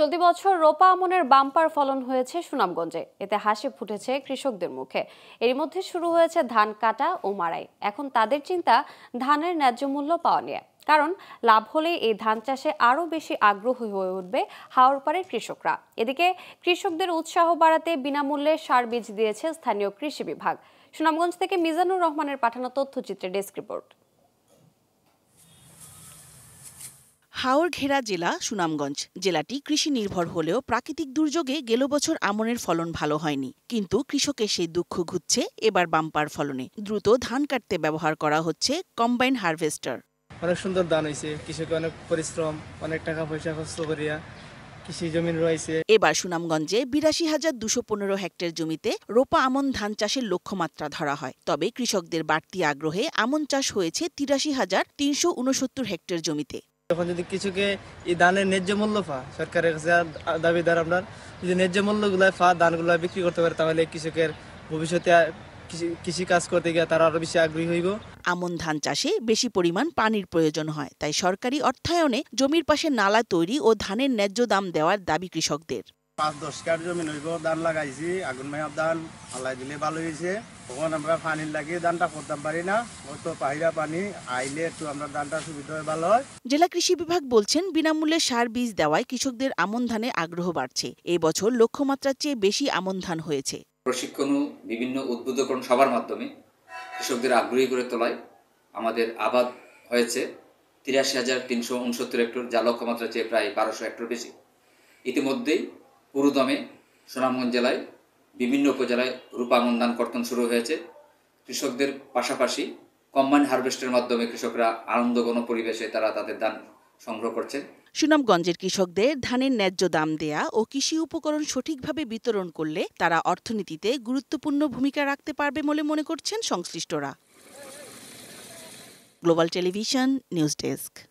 চলতি বছর রোপা আমনের বাম্পার ফলন হয়েছে সুনামগঞ্জে এতে হাসি ফুটেছে কৃষকদের মুখে এরই মধ্যে শুরু হয়েছে ধান কাটা ও মারাই এখন তাদের চিন্তা ধানের ন্যায্য মূল্য পাওয়া নিয়ে কারণ লাভ হলে এই ধান চাষে আরও বেশি আগ্রহী হয়ে উঠবে হাওড়পাড়ের কৃষকরা এদিকে কৃষকদের উৎসাহ বাড়াতে বিনামূল্যে সার বীজ দিয়েছে স্থানীয় কৃষি বিভাগ সুনামগঞ্জ থেকে মিজানুর রহমানের পাঠানো তথ্যচিত্রে ডেস্ক রিপোর্ট হাওড় ঘেরা জেলা সুনামগঞ্জ জেলাটি কৃষি নির্ভর হলেও প্রাকৃতিক দুর্যোগে গেল বছর আমনের ফলন ভালো হয়নি কিন্তু কৃষকের সেই দুঃখ ঘুরছে এবার বাম্পার ফলনে দ্রুত ধান কাটতে ব্যবহার করা হচ্ছে কম্বাইন হারভেস্টার অনেক সুন্দর ধান হয়েছে কৃষকের অনেক পরিশ্রম অনেক টাকা পয়সা খরচ করিয়া এবার সুনামগঞ্জে বিরাশি হাজার দুশো পনেরো হেক্টর জমিতে রোপা আমন ধান চাষের লক্ষ্যমাত্রা ধরা হয় তবে কৃষকদের বাড়তি আগ্রহে আমন চাষ হয়েছে তিরাশি হাজার তিনশো উনসত্তর হেক্টর জমিতে তখন যদি কিছুকে এই দানের ন্যায্য মূল্য পা সরকারের কাছে দাবিদার আপনার যদি ন্যায্য মূল্যগুলা পা ধানগুলো বিক্রি করতে পারে তাহলে কৃষকের ভবিষ্যতে কৃষি কাজ করতে গিয়ে তারা আরো বেশি আগ্রহী হইব আমন ধান চাষে বেশি পরিমাণ পানির প্রয়োজন হয় তাই সরকারি অর্থায়নে জমির পাশে নালা তৈরি ও ধানের ন্যায্য দাম দেওয়ার দাবি কৃষকদের পাঁচ দশ কাঠ জমি নইব ধান লাগাইছি আগুন মাইয়ার ধান আলাই দিলে ভালো হয়েছে তখন আমরা পানি লাগিয়ে ধানটা করতাম পারি না হয়তো পাহিরা পানি আইলে একটু আমরা ধানটা সুবিধা হয় ভালো হয় জেলা কৃষি বিভাগ বলছেন বিনামূল্যে সার বীজ দেওয়ায় কৃষকদের আমন ধানে আগ্রহ বাড়ছে এই বছর লক্ষ্যমাত্রার চেয়ে বেশি আমন ধান হয়েছে প্রশিক্ষণ বিভিন্ন উদ্বুদ্ধকরণ সবার মাধ্যমে কৃষকদের আগ্রহী করে তোলায় আমাদের আবাদ হয়েছে তিরাশি হাজার তিনশো উনসত্তর হেক্টর যা লক্ষ্যমাত্রা চেয়ে প্রায় বারোশো হেক্টর বেশি ইতিমধ্যেই পুরুদমে সুনামগঞ্জ জেলায় বিভিন্ন উপজেলায় রূপাঙ্গন কর্তন শুরু হয়েছে কৃষকদের পাশাপাশি কম্বাইন হারভেস্টের মাধ্যমে কৃষকরা আনন্দগণ পরিবেশে তারা তাদের দান সংগ্রহ করছেন সুনামগঞ্জের কৃষকদের ধানের ন্যায্য দাম দেয়া ও কৃষি উপকরণ সঠিকভাবে বিতরণ করলে তারা অর্থনীতিতে গুরুত্বপূর্ণ ভূমিকা রাখতে পারবে বলে মনে করছেন সংশ্লিষ্টরা গ্লোবাল টেলিভিশন নিউজ ডেস্ক